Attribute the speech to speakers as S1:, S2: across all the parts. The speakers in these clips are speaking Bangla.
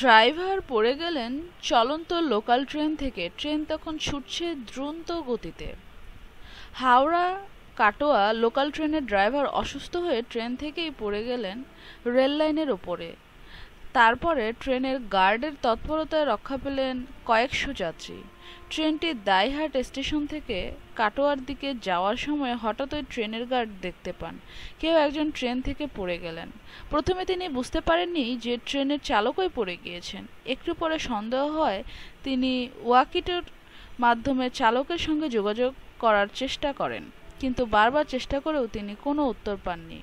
S1: ড্রাইভার পড়ে গেলেন চলন্ত লোকাল ট্রেন থেকে ট্রেন তখন ছুটছে দ্রুত গতিতে হাওড়া কাটোয়া লোকাল ট্রেনের ড্রাইভার অসুস্থ হয়ে ট্রেন থেকেই পড়ে গেলেন রেল লাইনের ওপরে তারপরে ট্রেনের গার্ডের তৎপরতায় রক্ষা পেলেন কয়েকশো যাত্রী ট্রেনটি দাইহাট স্টেশন থেকে কাটোয়ার দিকে যাওয়ার সময় হঠাৎ ওই ট্রেনের গার্ড দেখতে পান কেউ একজন ট্রেন থেকে পড়ে গেলেন প্রথমে তিনি বুঝতে পারেননি যে ট্রেনের চালকই পড়ে গিয়েছেন একটু পরে সন্দেহ হয় তিনি ওয়াকিটোর মাধ্যমে চালকের সঙ্গে যোগাযোগ করার চেষ্টা করেন কিন্তু বারবার চেষ্টা করেও তিনি কোনো উত্তর পাননি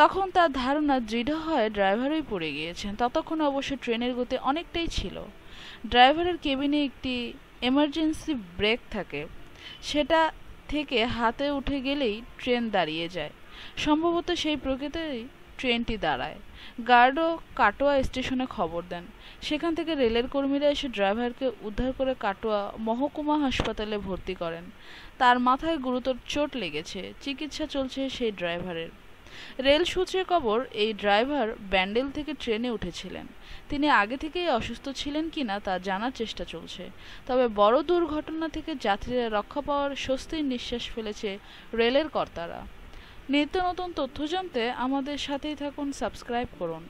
S1: তখন তার ধারণা দৃঢ় হয় ড্রাইভারই পড়ে গিয়েছেন ততক্ষণ অবশ্য ট্রেনের গতি অনেকটাই ছিল ড্রাইভারের কেবিনে একটি এমার্জেন্সি ব্রেক থাকে সেটা থেকে হাতে উঠে গেলেই ট্রেন দাঁড়িয়ে যায় সম্ভবত সেই প্রকৃতিই ট্রেনটি দাঁড়ায় গার্ডও কাটোয়া স্টেশনে খবর দেন সেখান থেকে রেলের কর্মীরা এসে ড্রাইভারকে উদ্ধার করে কাটোয়া মহকুমা হাসপাতালে ভর্তি করেন তার মাথায় গুরুতর চোট লেগেছে চিকিৎসা চলছে সেই ড্রাইভারের রেল সূত্রে খবর এই ড্রাইভার ব্যান্ডেল থেকে ট্রেনে উঠেছিলেন তিনি আগে থেকেই অসুস্থ ছিলেন কিনা তা জানার চেষ্টা চলছে তবে বড় দুর্ঘটনা থেকে যাত্রীরা রক্ষা পাওয়ার স্বস্তির নিঃশ্বাস ফেলেছে রেলের কর্তারা নিত্য নতুন তথ্য জানতে আমাদের সাথেই থাকুন সাবস্ক্রাইব করুন